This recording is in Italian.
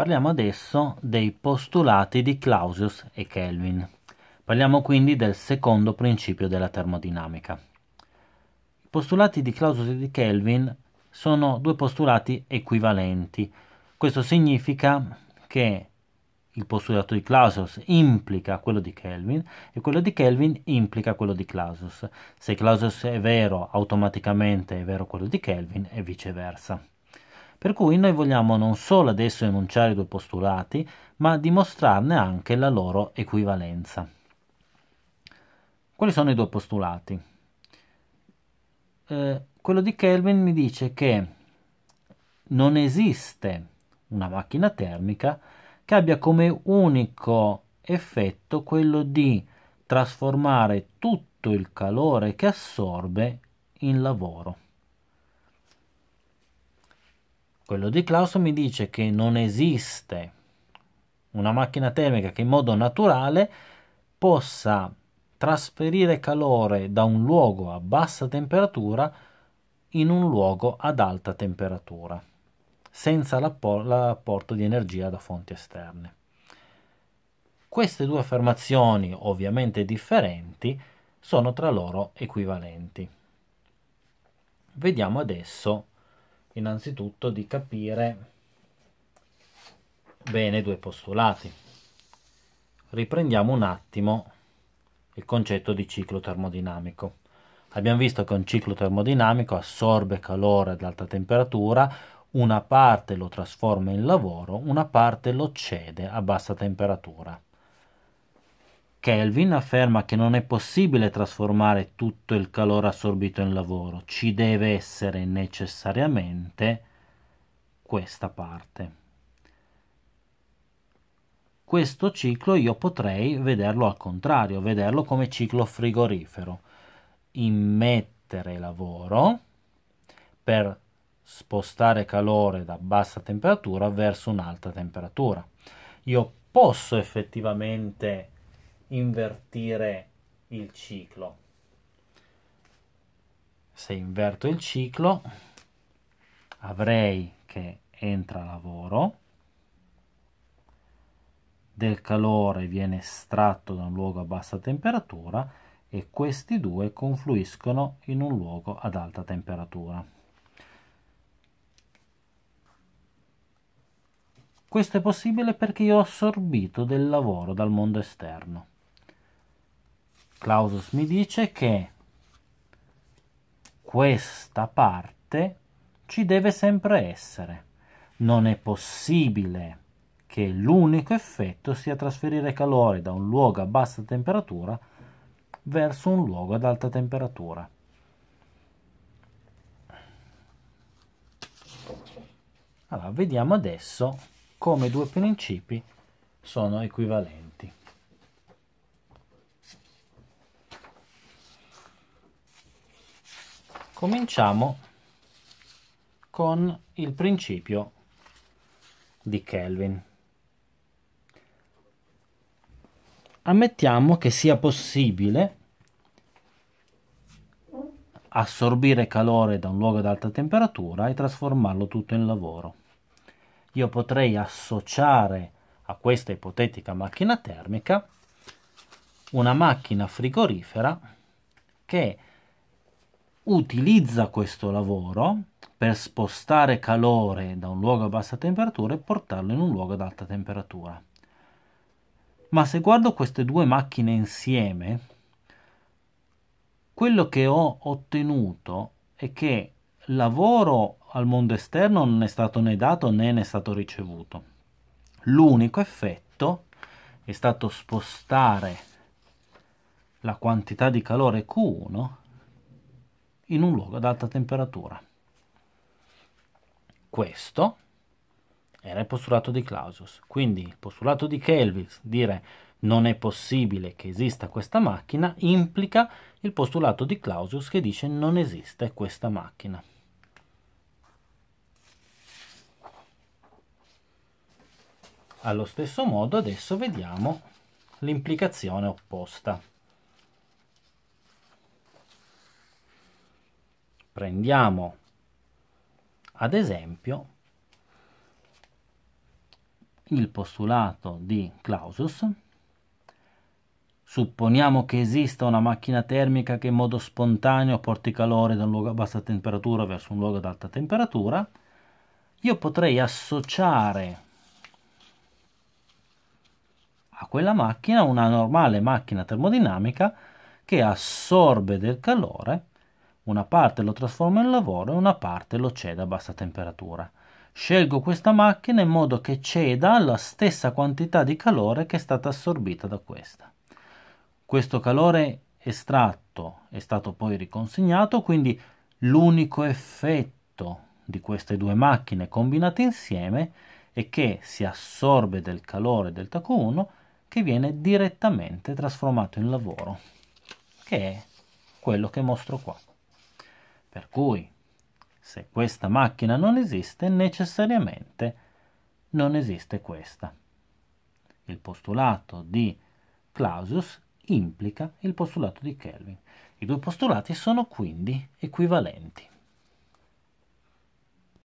Parliamo adesso dei postulati di Clausius e Kelvin. Parliamo quindi del secondo principio della termodinamica. I postulati di Clausius e di Kelvin sono due postulati equivalenti. Questo significa che il postulato di Clausius implica quello di Kelvin e quello di Kelvin implica quello di Clausius. Se Clausius è vero, automaticamente è vero quello di Kelvin e viceversa. Per cui noi vogliamo non solo adesso enunciare i due postulati, ma dimostrarne anche la loro equivalenza. Quali sono i due postulati? Eh, quello di Kelvin mi dice che non esiste una macchina termica che abbia come unico effetto quello di trasformare tutto il calore che assorbe in lavoro. Quello di Klaus mi dice che non esiste una macchina termica che in modo naturale possa trasferire calore da un luogo a bassa temperatura in un luogo ad alta temperatura, senza l'apporto di energia da fonti esterne. Queste due affermazioni, ovviamente differenti, sono tra loro equivalenti. Vediamo adesso innanzitutto di capire bene i due postulati. Riprendiamo un attimo il concetto di ciclo termodinamico. Abbiamo visto che un ciclo termodinamico assorbe calore ad alta temperatura, una parte lo trasforma in lavoro, una parte lo cede a bassa temperatura. Kelvin afferma che non è possibile trasformare tutto il calore assorbito in lavoro, ci deve essere necessariamente questa parte. Questo ciclo io potrei vederlo al contrario, vederlo come ciclo frigorifero. Immettere lavoro per spostare calore da bassa temperatura verso un'alta temperatura. Io posso effettivamente invertire il ciclo. Se inverto il ciclo avrei che entra lavoro, del calore viene estratto da un luogo a bassa temperatura e questi due confluiscono in un luogo ad alta temperatura. Questo è possibile perché io ho assorbito del lavoro dal mondo esterno. Clausus mi dice che questa parte ci deve sempre essere. Non è possibile che l'unico effetto sia trasferire calore da un luogo a bassa temperatura verso un luogo ad alta temperatura. Allora, vediamo adesso come i due principi sono equivalenti. cominciamo con il principio di Kelvin. Ammettiamo che sia possibile assorbire calore da un luogo ad alta temperatura e trasformarlo tutto in lavoro. Io potrei associare a questa ipotetica macchina termica una macchina frigorifera che utilizza questo lavoro per spostare calore da un luogo a bassa temperatura e portarlo in un luogo ad alta temperatura. Ma se guardo queste due macchine insieme, quello che ho ottenuto è che lavoro al mondo esterno non è stato né dato né ne è stato ricevuto. L'unico effetto è stato spostare la quantità di calore Q1 in un luogo ad alta temperatura. Questo era il postulato di Clausius. Quindi il postulato di Kelvin, dire non è possibile che esista questa macchina, implica il postulato di Clausius che dice non esiste questa macchina. Allo stesso modo adesso vediamo l'implicazione opposta. Prendiamo ad esempio il postulato di Clausius. Supponiamo che esista una macchina termica che in modo spontaneo porti calore da un luogo a bassa temperatura verso un luogo ad alta temperatura. Io potrei associare a quella macchina una normale macchina termodinamica che assorbe del calore una parte lo trasformo in lavoro e una parte lo cedo a bassa temperatura. Scelgo questa macchina in modo che ceda la stessa quantità di calore che è stata assorbita da questa. Questo calore estratto è stato poi riconsegnato, quindi l'unico effetto di queste due macchine combinate insieme è che si assorbe del calore del taco 1 che viene direttamente trasformato in lavoro, che è quello che mostro qua. Per cui, se questa macchina non esiste, necessariamente non esiste questa. Il postulato di Clausius implica il postulato di Kelvin. I due postulati sono quindi equivalenti.